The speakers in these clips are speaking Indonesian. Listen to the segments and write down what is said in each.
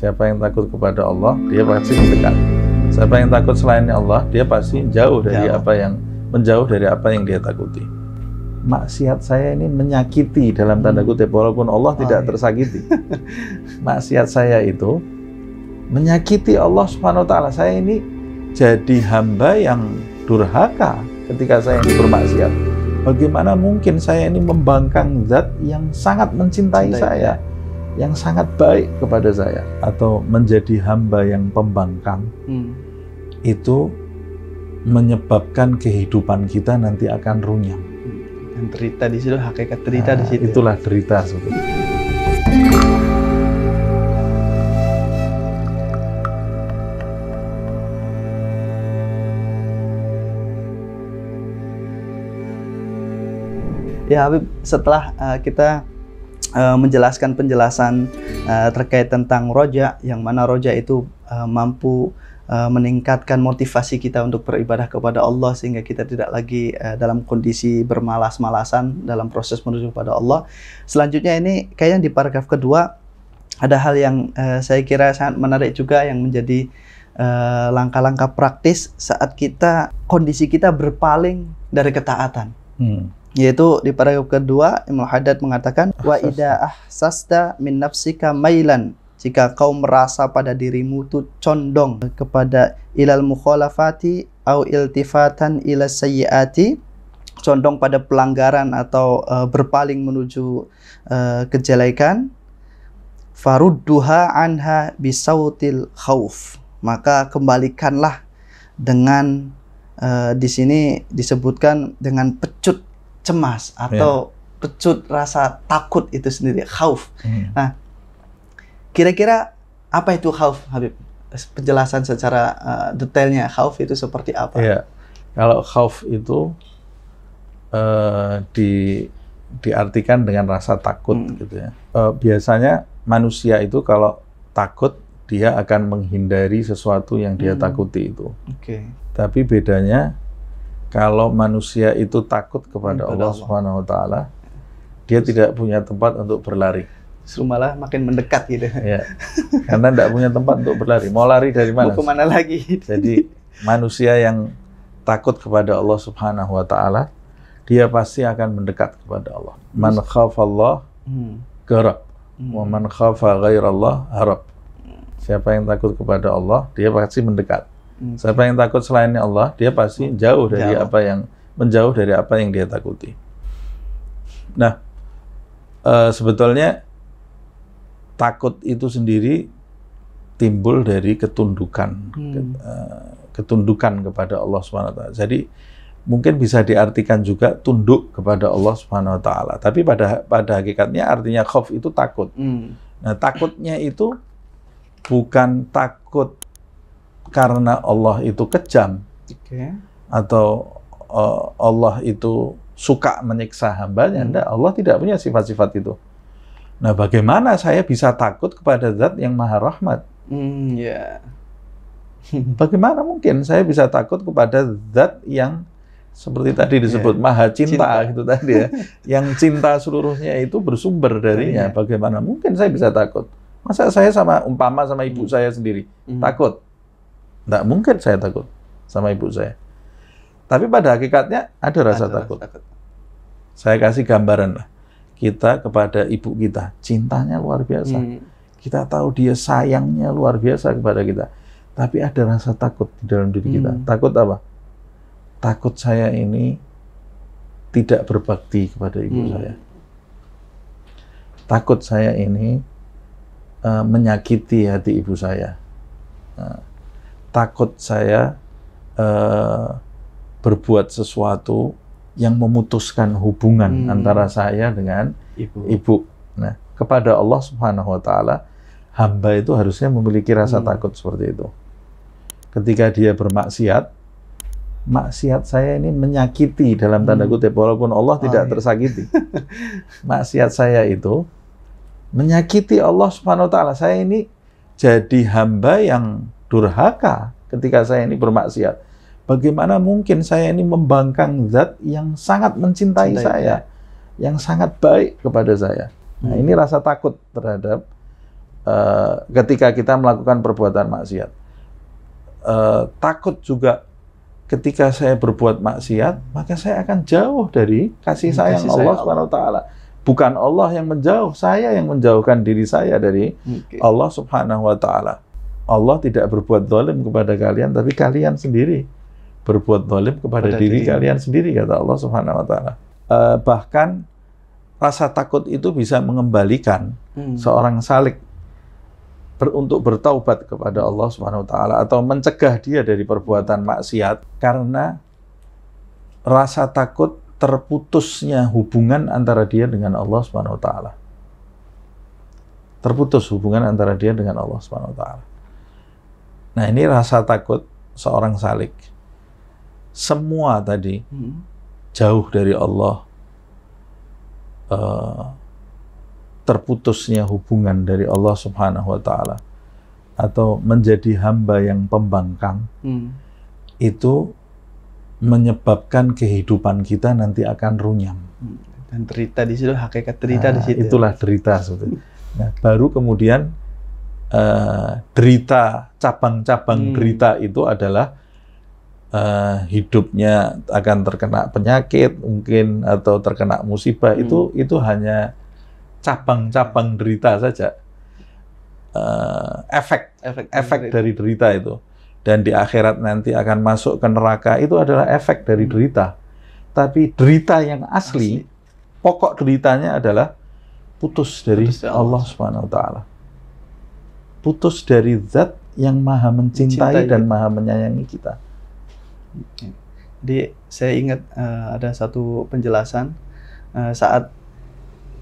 Siapa yang takut kepada Allah, dia pasti dekat. Siapa yang takut selain Allah, dia pasti jauh dari jauh. apa yang menjauh dari apa yang dia takuti. Maksiat saya ini menyakiti dalam tanda kutip, walaupun Allah oh, tidak iya. tersakiti. Maksiat saya itu menyakiti Allah Subhanahu wa taala. Saya ini jadi hamba yang durhaka ketika saya ini bermaksiat. Bagaimana mungkin saya ini membangkang zat yang sangat mencintai Cintai. saya? Ya yang sangat baik kepada saya atau menjadi hamba yang pembangkang hmm. itu menyebabkan kehidupan kita nanti akan runyam. Dan derita di situ, hakikat cerita nah, di situ. Itulah derita sebetulnya. Ya Habib, setelah uh, kita Eh, menjelaskan penjelasan uh, terkait tentang roja yang mana roja itu uh, mampu uh, meningkatkan motivasi kita untuk beribadah kepada Allah sehingga kita tidak lagi uh, dalam kondisi bermalas-malasan dalam proses menuju kepada Allah. Selanjutnya ini kayaknya di paragraf kedua ada hal yang uh, saya kira sangat menarik juga yang menjadi langkah-langkah uh, praktis saat kita kondisi kita berpaling dari ketaatan. Hmm yaitu di paragraf kedua Imam Haddad mengatakan wa ida ahsasta min nafsika mailan jika kau merasa pada dirimu tu condong kepada ilal mukhalafati au iltifatan ila sayyiati condong pada pelanggaran atau uh, berpaling menuju uh, kejelekan farudduha anha bisautil khauf maka kembalikanlah dengan uh, di sini disebutkan dengan pecut cemas ya. atau yeah. pecut rasa takut itu sendiri, khauf. Mm. Nah, kira-kira apa itu khauf, Habib? Penjelasan secara uh, detailnya khauf itu seperti apa? Yeah. Kalau khauf itu uh, di diartikan dengan rasa takut mm. gitu ya. Uh, biasanya manusia itu kalau takut dia akan menghindari sesuatu yang dia hmm. takuti itu. Oke. Okay. Tapi bedanya kalau manusia itu takut kepada Allah, Allah Subhanahu wa taala, dia tidak punya tempat untuk berlari. Justru malah makin mendekat gitu. Ya. Karena tidak punya tempat untuk berlari. Mau lari dari mana? Mau kemana lagi? Jadi manusia yang takut kepada Allah Subhanahu wa taala, dia pasti akan mendekat kepada Allah. Man hmm. Allah, hmm. gharab hmm. Wa man khafa ghairallah harab. Siapa yang takut kepada Allah, dia pasti mendekat. Hmm. Siapa yang takut selain Allah, dia pasti hmm. jauh dari jauh. apa yang menjauh dari apa yang dia takuti. Nah, e, sebetulnya takut itu sendiri timbul dari ketundukan, hmm. Eh, ketundukan kepada Allah Swt. Jadi mungkin bisa diartikan juga tunduk kepada Allah Subhanahu wa taala. Tapi pada pada hakikatnya artinya khauf itu takut. Hmm. Nah, takutnya itu bukan takut karena Allah itu kejam okay. atau uh, Allah itu suka menyiksa hambanya, hmm. Allah tidak punya sifat-sifat itu. Nah, bagaimana saya bisa takut kepada Zat yang Maha Rahmat? Hmm, ya. Yeah. bagaimana mungkin saya bisa takut kepada Zat yang seperti tadi ya, disebut yeah. maha cinta, cinta gitu tadi ya. yang cinta seluruhnya itu bersumber darinya. Iya. Bagaimana mungkin saya bisa takut? Masa saya sama umpama sama ibu hmm. saya sendiri hmm. takut? Tidak mungkin saya takut sama ibu saya. Tapi pada hakikatnya ada rasa ada takut. takut. Saya kasih gambaran lah. Kita kepada ibu kita, cintanya luar biasa. Hmm. Kita tahu dia sayangnya luar biasa kepada kita. Tapi ada rasa takut di dalam diri kita. Hmm. Takut apa? Takut saya ini tidak berbakti kepada ibu hmm. saya. Takut saya ini uh, menyakiti hati ibu saya. Nah, takut saya uh, berbuat sesuatu yang memutuskan hubungan hmm. antara saya dengan ibu. ibu. Nah, kepada Allah Subhanahu wa taala hamba itu harusnya memiliki rasa hmm. takut seperti itu. Ketika dia bermaksiat, maksiat saya ini menyakiti dalam tanda hmm. kutip walaupun Allah oh, tidak iya. tersakiti. maksiat saya itu menyakiti Allah Subhanahu wa taala. Saya ini jadi hamba yang durhaka ketika saya ini bermaksiat. Bagaimana mungkin saya ini membangkang zat yang sangat mencintai Cintai, saya, yang sangat baik kepada saya. Nah, hmm. ini rasa takut terhadap uh, ketika kita melakukan perbuatan maksiat. Uh, takut juga ketika saya berbuat maksiat, maka saya akan jauh dari kasih hmm, sayang kasih Allah Subhanahu wa taala. Bukan Allah yang menjauh, saya yang menjauhkan diri saya dari okay. Allah Subhanahu wa taala. Allah tidak berbuat dolim kepada kalian, tapi kalian sendiri berbuat dolim kepada, diri, diri kalian sendiri, kata Allah Subhanahu wa Ta'ala. Eh, bahkan rasa takut itu bisa mengembalikan hmm. seorang salik ber, untuk bertaubat kepada Allah Subhanahu wa Ta'ala atau mencegah dia dari perbuatan maksiat karena rasa takut terputusnya hubungan antara dia dengan Allah Subhanahu wa Ta'ala. Terputus hubungan antara dia dengan Allah Subhanahu wa Ta'ala. Nah ini rasa takut seorang salik. Semua tadi hmm. jauh dari Allah, uh, terputusnya hubungan dari Allah Subhanahu Wa Taala, atau menjadi hamba yang pembangkang, hmm. itu menyebabkan kehidupan kita nanti akan runyam. Hmm. Dan cerita di situ, hakikat cerita nah, di situ. Itulah cerita Nah, baru kemudian uh, derita, cabang-cabang hmm. derita itu adalah uh, hidupnya akan terkena penyakit mungkin atau terkena musibah hmm. itu itu hanya cabang-cabang derita saja. Uh, efek efek, efek dari derita itu dan di akhirat nanti akan masuk ke neraka itu adalah efek dari hmm. derita. Tapi derita yang asli, asli. pokok deritanya adalah putus dari putus ya Allah Subhanahu wa taala putus dari zat yang maha mencintai mencintai dan maha menyayangi kita. Jadi saya ingat uh, ada satu penjelasan uh, saat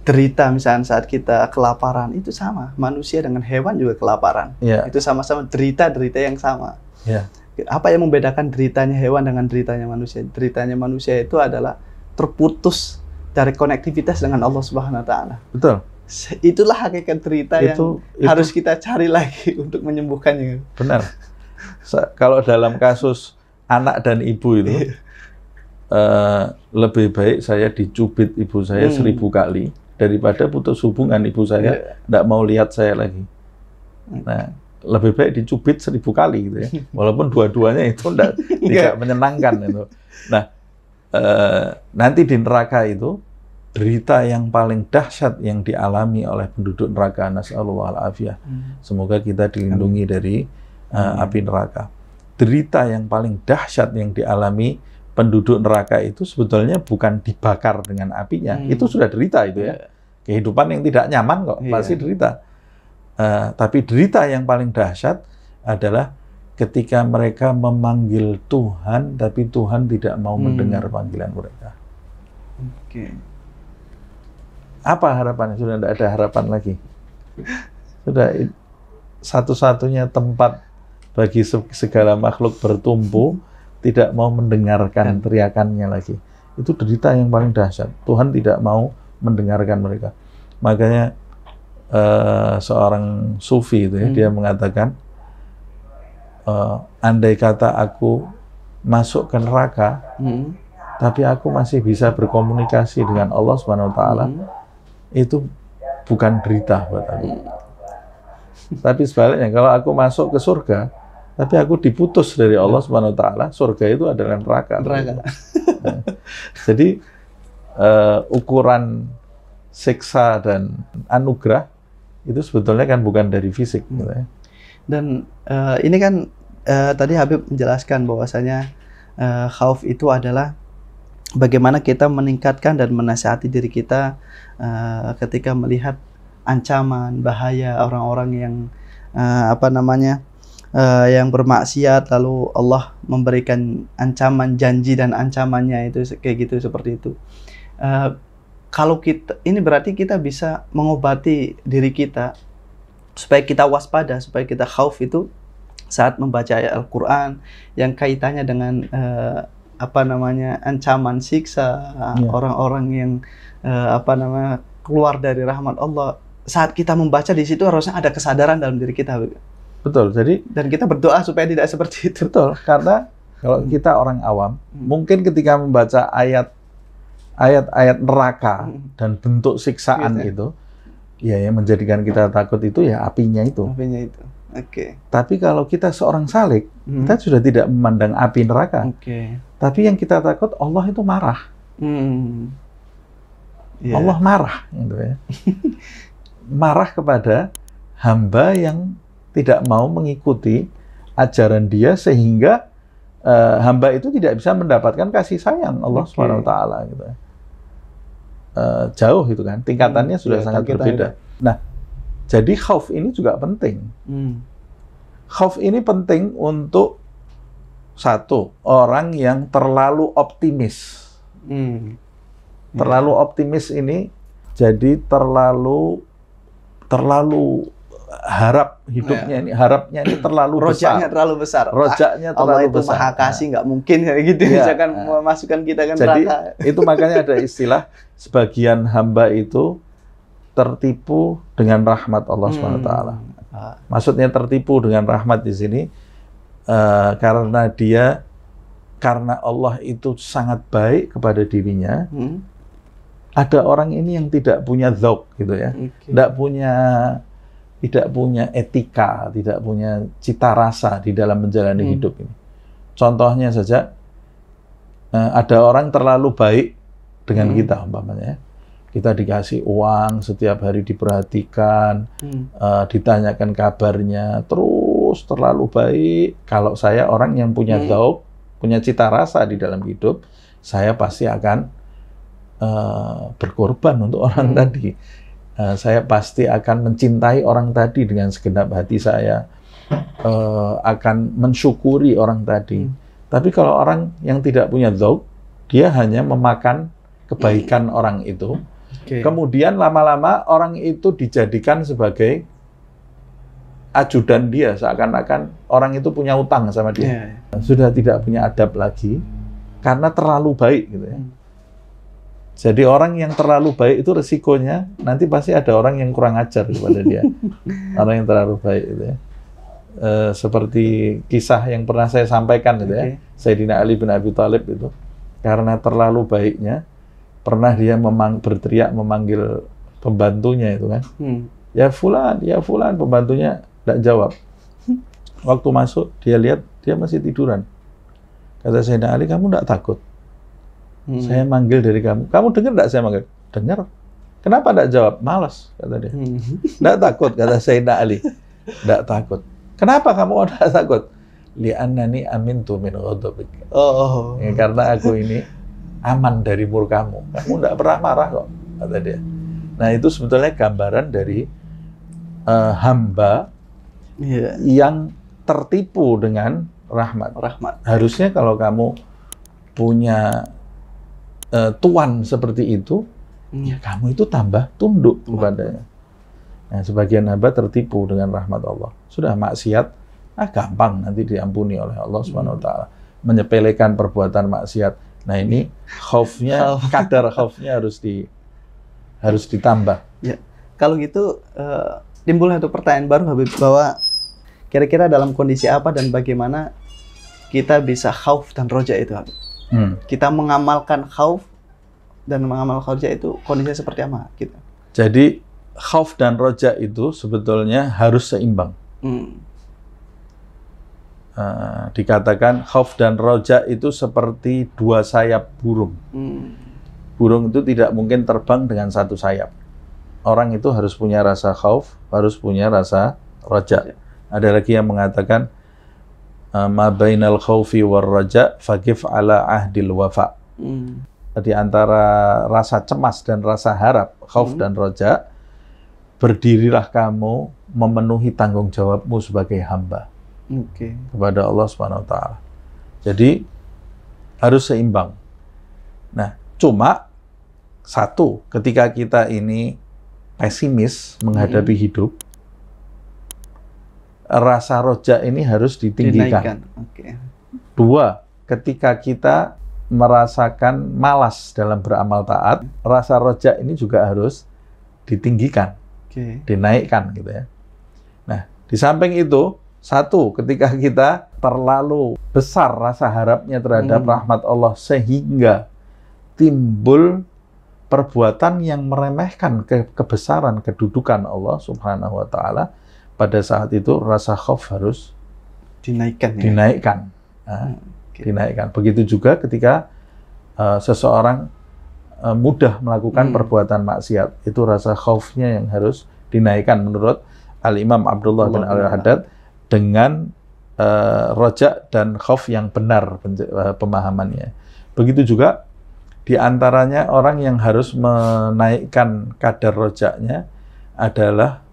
derita misalnya saat kita kelaparan itu sama manusia dengan hewan juga kelaparan yeah. itu sama-sama derita derita yang sama yeah. apa yang membedakan deritanya hewan dengan deritanya manusia deritanya manusia itu adalah terputus dari konektivitas dengan Allah Subhanahu Wa Taala betul itulah hakikat cerita itu, yang itu, harus kita cari lagi untuk menyembuhkannya. Benar. Kalau dalam kasus anak dan ibu itu, uh, lebih baik saya dicubit ibu saya hmm. seribu kali daripada putus hubungan ibu saya tidak iya. yeah. mau lihat saya lagi. Hmm. Nah, lebih baik dicubit seribu kali gitu ya, walaupun dua-duanya itu tidak menyenangkan itu. Nah, uh, nanti di neraka itu derita yang paling dahsyat yang dialami oleh penduduk neraka nasallahu alafiyah. Hmm. Semoga kita dilindungi Amin. dari uh, api neraka. Derita yang paling dahsyat yang dialami penduduk neraka itu sebetulnya bukan dibakar dengan apinya. Hmm. Itu sudah derita itu ya. Iya. Kehidupan yang tidak nyaman kok, yeah. pasti derita. Uh, tapi derita yang paling dahsyat adalah ketika mereka memanggil Tuhan tapi Tuhan tidak mau hmm. mendengar panggilan mereka. Apa harapan? Sudah tidak ada harapan lagi. Sudah satu-satunya tempat bagi segala makhluk bertumpu tidak mau mendengarkan teriakannya lagi. Itu derita yang paling dahsyat. Tuhan tidak mau mendengarkan mereka. Makanya uh, seorang sufi itu ya, hmm. dia mengatakan uh, andai kata aku masuk ke neraka, hmm. tapi aku masih bisa berkomunikasi dengan Allah Subhanahu wa taala. Hmm itu bukan berita buat aku. Tapi sebaliknya kalau aku masuk ke surga, tapi aku diputus dari Allah Subhanahu taala, surga itu adalah neraka. Neraka. Nah, jadi uh, ukuran siksa dan anugerah itu sebetulnya kan bukan dari fisik hmm. gitu ya. Dan uh, ini kan uh, tadi Habib menjelaskan bahwasanya uh, khauf itu adalah bagaimana kita meningkatkan dan menasihati diri kita uh, ketika melihat ancaman bahaya orang-orang yang uh, apa namanya uh, yang bermaksiat lalu Allah memberikan ancaman janji dan ancamannya itu kayak gitu seperti itu uh, kalau kita ini berarti kita bisa mengobati diri kita supaya kita waspada supaya kita khauf itu saat membaca Al-Quran yang kaitannya dengan apa namanya ancaman siksa ya. orang-orang yeah. yang uh, apa namanya keluar dari rahmat Allah saat kita membaca di situ harusnya ada kesadaran dalam diri kita betul jadi dan kita berdoa supaya tidak seperti itu betul karena kalau hmm. kita orang awam hmm. mungkin ketika membaca ayat ayat-ayat neraka hmm. dan bentuk siksaan gitu, itu ya yang menjadikan kita takut itu ya apinya itu apinya itu Oke. Okay. Tapi kalau kita seorang salik, hmm. kita sudah tidak memandang api neraka. Oke. Okay. Tapi yang kita takut Allah itu marah. Hmm. Yeah. Allah marah, gitu ya. marah kepada hamba yang tidak mau mengikuti ajaran dia sehingga uh, hamba itu tidak bisa mendapatkan kasih sayang Allah okay. Subhanahu wa taala gitu. Uh, jauh gitu kan. Tingkatannya hmm, sudah ya, sangat berbeda. Nah, jadi khauf ini juga penting. Hmm. Khauf ini penting untuk satu, orang yang terlalu optimis. Hmm. Terlalu hmm. optimis ini jadi terlalu terlalu harap hidupnya ya. ini harapnya ini terlalu rojaknya besar. terlalu besar rojaknya terlalu Allah itu besar. maha kasih nah. nggak nah. mungkin kayak gitu ya. misalkan nah. memasukkan kita kan jadi rata. itu makanya ada istilah sebagian hamba itu tertipu dengan rahmat Allah hmm. swt maksudnya tertipu dengan rahmat di sini uh, karena dia karena Allah itu sangat baik kepada dirinya. Hmm. Ada orang ini yang tidak punya zok gitu ya, okay. tidak punya tidak punya etika, tidak punya cita rasa di dalam menjalani hmm. hidup ini. Contohnya saja uh, ada orang terlalu baik dengan hmm. kita umpamanya. Ya. Kita dikasih uang setiap hari diperhatikan, hmm. uh, ditanyakan kabarnya, terus terus terlalu baik. Kalau saya orang yang punya hmm. daub, punya cita rasa di dalam hidup, saya pasti akan uh, berkorban untuk orang hmm. tadi. Uh, saya pasti akan mencintai orang tadi dengan segenap hati saya. Uh, akan mensyukuri orang tadi. Hmm. Tapi kalau orang yang tidak punya daub, dia hanya memakan kebaikan hmm. orang itu. Okay. Kemudian lama-lama orang itu dijadikan sebagai ajudan dia seakan-akan orang itu punya utang sama dia. Yeah. Iya. Sudah tidak punya adab lagi karena terlalu baik gitu ya. Jadi orang yang terlalu baik itu resikonya nanti pasti ada orang yang kurang ajar kepada dia. orang yang terlalu baik gitu ya. E, seperti kisah yang pernah saya sampaikan gitu okay. ya. Sayyidina Ali bin Abi Thalib itu karena terlalu baiknya pernah dia memang berteriak memanggil pembantunya itu kan. Hmm. Ya fulan, ya fulan pembantunya tidak jawab. Waktu masuk, dia lihat, dia masih tiduran. Kata saya, Ali, kamu tidak takut. Hmm. Saya manggil dari kamu. Kamu dengar tidak saya manggil? Dengar. Kenapa tidak jawab? Malas, kata dia. Tidak hmm. takut, kata saya, Ali. Tidak takut. Kenapa kamu tidak takut? Li'annani amintu min ghadabik. Oh. Ya, karena aku ini aman dari murkamu. Kamu tidak pernah marah kok, kata dia. Nah itu sebetulnya gambaran dari uh, hamba yeah. yang tertipu dengan rahmat. Rahmat. Harusnya kalau kamu punya uh, tuan seperti itu, mm. ya kamu itu tambah tunduk Tuhan. kepadanya. Nah, sebagian hamba tertipu dengan rahmat Allah. Sudah maksiat, ah gampang nanti diampuni oleh Allah hmm. Subhanahu wa taala. Menyepelekan perbuatan maksiat. Nah, ini khaufnya, kadar khaufnya harus di harus ditambah. Ya. Kalau gitu uh, e, timbul satu pertanyaan baru Habib bahwa Kira-kira dalam kondisi apa dan bagaimana kita bisa khauf dan roja itu? Hmm. Kita mengamalkan khauf dan mengamalkan roja itu kondisinya seperti apa? Kita. Gitu? Jadi khauf dan roja itu sebetulnya harus seimbang. Hmm. Uh, dikatakan khauf dan roja itu seperti dua sayap burung. Hmm. Burung itu tidak mungkin terbang dengan satu sayap. Orang itu harus punya rasa khauf, harus punya rasa roja. Ada lagi yang mengatakan eh, ma bainal khaufi war raja fakif ala ahdil wafa. Hmm. Di antara rasa cemas dan rasa harap, khauf hmm. dan raja, berdirilah kamu memenuhi tanggung jawabmu sebagai hamba okay. kepada Allah Subhanahu wa taala. Jadi harus seimbang. Nah, cuma satu, ketika kita ini pesimis menghadapi hmm. hidup, rasa rojak ini harus ditinggikan. Okay. Dua, ketika kita merasakan malas dalam beramal taat, rasa rojak ini juga harus ditinggikan, okay. dinaikkan gitu ya. Nah, di samping itu, satu, ketika kita terlalu besar rasa harapnya terhadap hmm. rahmat Allah sehingga timbul perbuatan yang meremehkan ke kebesaran kedudukan Allah Subhanahu wa taala, pada saat itu rasa khauf harus dinaikkan. Ya? Dinaikkan. Ah, hmm, okay. Dinaikkan. Begitu juga ketika uh, seseorang uh, mudah melakukan hmm. perbuatan maksiat, itu rasa khaufnya yang harus dinaikkan menurut Al Imam Abdullah bin Al Haddad dengan uh, rojak dan khauf yang benar pemahamannya. Begitu juga di antaranya orang yang harus menaikkan kadar rojaknya adalah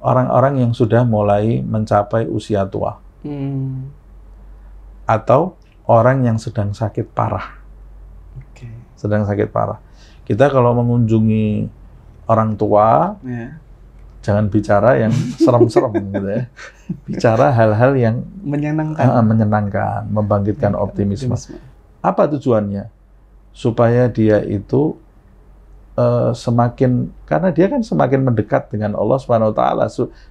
orang-orang yang sudah mulai mencapai usia tua. Hmm. Atau orang yang sedang sakit parah. Okay. Sedang sakit parah. Kita kalau mengunjungi orang tua, yeah. jangan bicara yang serem-serem gitu ya. Bicara hal-hal yang menyenangkan, uh, menyenangkan, membangkitkan optimisme. optimisme. Apa tujuannya? Supaya dia itu Eh, semakin karena dia kan semakin mendekat dengan Allah Subhanahu wa taala,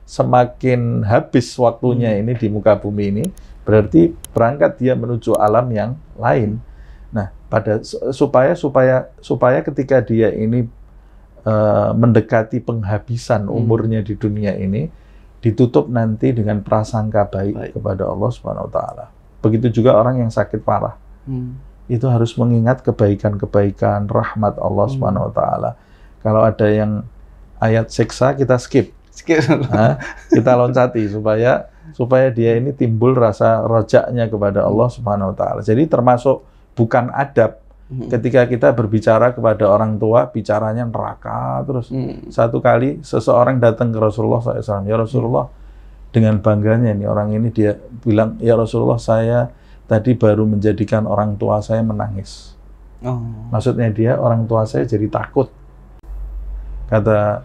semakin habis waktunya hmm. ini di muka bumi ini, berarti berangkat dia menuju alam yang lain. Nah, pada supaya supaya supaya ketika dia ini uh, mendekati penghabisan hmm. umurnya di dunia ini ditutup nanti dengan prasangka baik, baik. kepada Allah Subhanahu wa taala. Begitu juga orang yang sakit parah. Hmm itu harus mengingat kebaikan-kebaikan rahmat Allah hmm. Subhanahu wa taala. Kalau ada yang ayat siksa kita skip. Skip. Nah, kita loncati supaya supaya dia ini timbul rasa rojaknya kepada Allah hmm. Subhanahu wa taala. Jadi termasuk bukan adab hmm. ketika kita berbicara kepada orang tua bicaranya neraka terus hmm. satu kali seseorang datang ke Rasulullah SAW ya Rasulullah hmm. dengan bangganya ini orang ini dia bilang ya Rasulullah saya tadi baru menjadikan orang tua saya menangis. Oh. Maksudnya dia orang tua saya jadi takut. Kata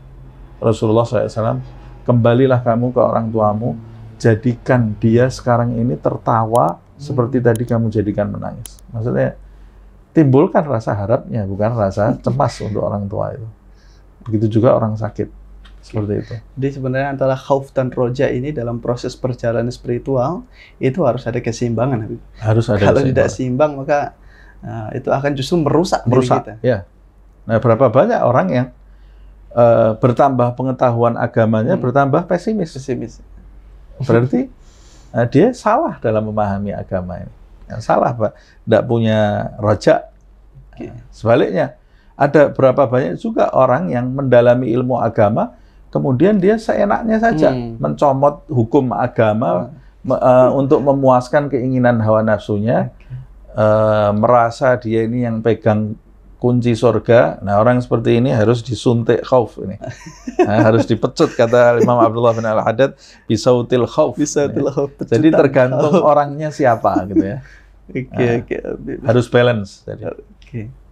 Rasulullah SAW, kembalilah kamu ke orang tuamu, jadikan dia sekarang ini tertawa hmm. seperti tadi kamu jadikan menangis. Maksudnya timbulkan rasa harapnya, bukan rasa cemas untuk orang tua itu. Begitu juga orang sakit seperti itu. Jadi sebenarnya antara khauf dan roja ini dalam proses perjalanan spiritual itu harus ada keseimbangan. Harus ada. Kalau tidak seimbang maka uh, itu akan justru merusak, merusak diri kita. Ya. Nah, berapa banyak orang yang uh, bertambah pengetahuan agamanya hmm. bertambah pesimis. Pesimis. Berarti uh, dia salah dalam memahami agama ini. Yang salah, Pak. Tidak punya roja. Okay. Sebaliknya, ada berapa banyak juga orang yang mendalami ilmu agama kemudian dia seenaknya saja hmm. mencomot hukum agama hmm. uh, untuk memuaskan keinginan hawa nafsunya, okay. uh, eh, merasa dia ini yang pegang kunci surga. Nah orang seperti ini harus disuntik khauf ini, nah, harus dipecut kata Imam Abdullah bin Al Haddad bisautil khauf. Bisautil nah, khauf. Ya. Jadi tergantung khauf. orangnya siapa gitu ya. Oke okay, nah, oke. Okay. Harus balance. Oke. Okay.